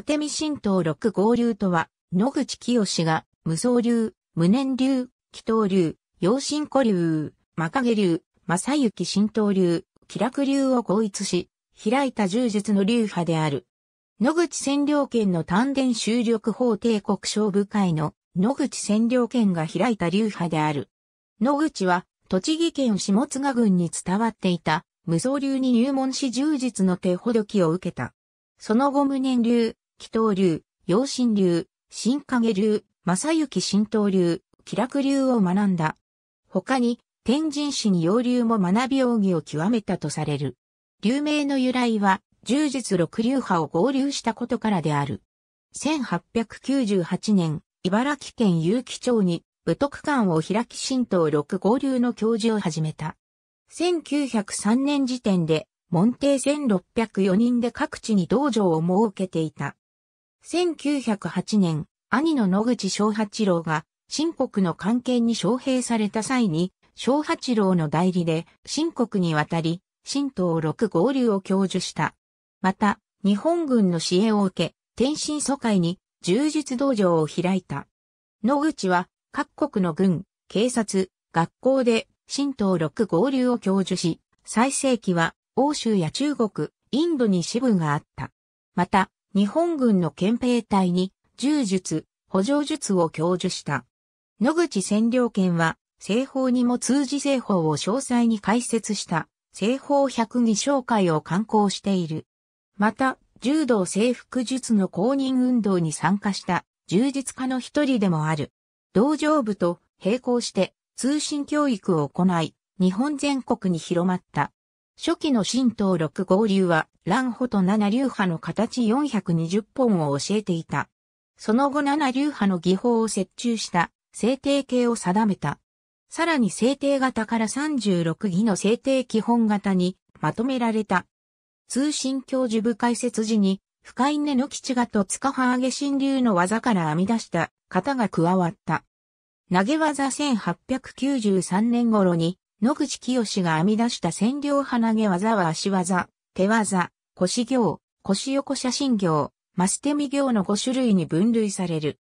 テミ神道六合流とは、野口清が、無双流、無念流、祈祷流、陽神古流、真影流、正幸神道流、気楽流を合一し、開いた柔術の流派である。野口占領権の丹田収力法帝国商部会の野口占領権が開いた流派である。野口は栃木県下津賀郡に伝わっていた無双流に入門し柔術の手ほどきを受けた。その後無念流、気東流、陽神流、新影流、正幸神道流、気楽流を学んだ。他に、天神市に洋流も学び奥義を極めたとされる。流名の由来は、柔術六流派を合流したことからである。1898年、茨城県結城町に武徳館を開き神道六合流の教授を始めた。1903年時点で、門弟1604人で各地に道場を設けていた。1908年、兄の野口昭八郎が、新国の関係に招聘された際に、昭八郎の代理で、新国に渡り、新党六合流を享受した。また、日本軍の支援を受け、天津疎開に、柔術道場を開いた。野口は、各国の軍、警察、学校で、新党六合流を享受し、最盛期は、欧州や中国、インドに支部があった。また、日本軍の憲兵隊に柔術、補助術を教授した。野口占領権は、西方にも通じ西方を詳細に解説した、西方百儀紹介を刊行している。また、柔道征服術の公認運動に参加した柔術家の一人でもある。道場部と並行して通信教育を行い、日本全国に広まった。初期の神道六合流は、乱穂と七流派の形420本を教えていた。その後七流派の技法を折衷した制定形を定めた。さらに制定型から36儀の制定基本型にまとめられた。通信教授部解説時に、深い根の吉賀と塚葉揚げ新流の技から編み出した方が加わった。投げ技1893年頃に、野口清が編み出した占領派投げ技は足技、手技、腰行、腰横写真行、マステミ行の5種類に分類される。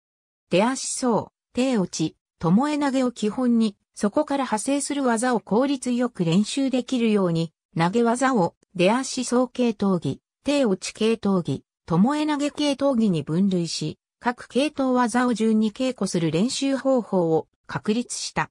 出足層、手落ち、ともえ投げを基本に、そこから派生する技を効率よく練習できるように、投げ技を出足層系統技、手落ち系統技、ともえ投げ系統技に分類し、各系統技を順に稽古する練習方法を確立した。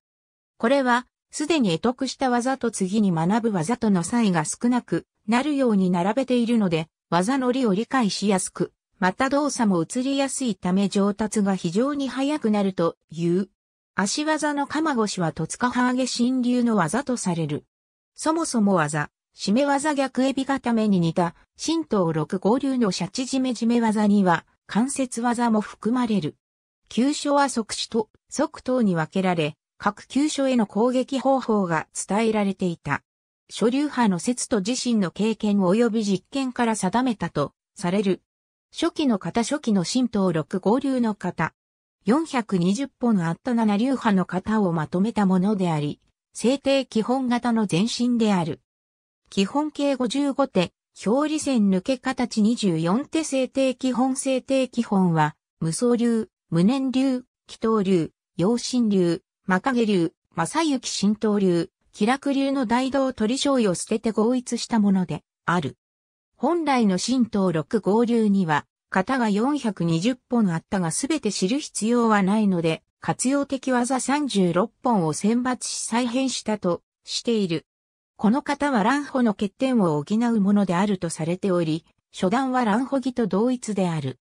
これは、すでに得得した技と次に学ぶ技との差異が少なく、なるように並べているので、技の利を理解しやすく、また動作も移りやすいため上達が非常に速くなるという。足技の鎌越は戸塚ハーゲ新流の技とされる。そもそも技、締め技逆エビ固めに似た、神道六合流のシャチ締め締め技には、関節技も含まれる。急所は即死と即頭に分けられ、各急所への攻撃方法が伝えられていた。諸流派の説と自身の経験及び実験から定めたとされる。初期の方初期の神道六合流の方。420本あった七流派の方をまとめたものであり、制定基本型の前身である。基本形55手、表裏線抜け形24手制定基本制定基本は、無双流、無念流、祈祷流、陽神流、真影流、正幸神道流、気楽流の大道取り醤油を捨てて合一したものである。本来の神道六合流には、型が420本あったがすべて知る必要はないので、活用的技36本を選抜し再編したとしている。この型は乱歩の欠点を補うものであるとされており、初段は乱歩儀と同一である。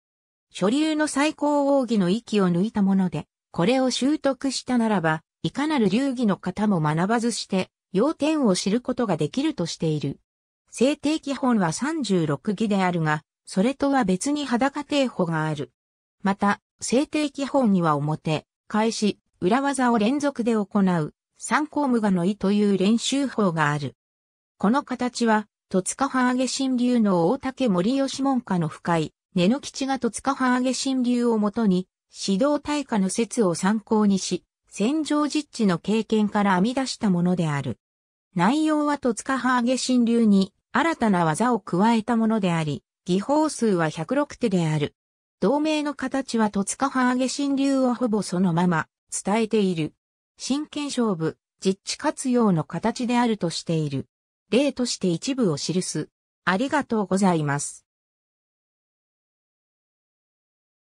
初流の最高奥義の息を抜いたもので、これを習得したならば、いかなる流儀の方も学ばずして、要点を知ることができるとしている。制定基本は36儀であるが、それとは別に裸定法がある。また、制定基本には表、返し、裏技を連続で行う、参考無我の意という練習法がある。この形は、戸塚半上新流の大竹森吉門下の深い、根の吉が戸塚半上新流をもとに、指導大家の説を参考にし、戦場実地の経験から編み出したものである。内容は戸塚ハーゲ神流に新たな技を加えたものであり、技法数は106手である。同盟の形は戸塚ハーゲ神流をほぼそのまま伝えている。真剣勝負、実地活用の形であるとしている。例として一部を記す。ありがとうございます。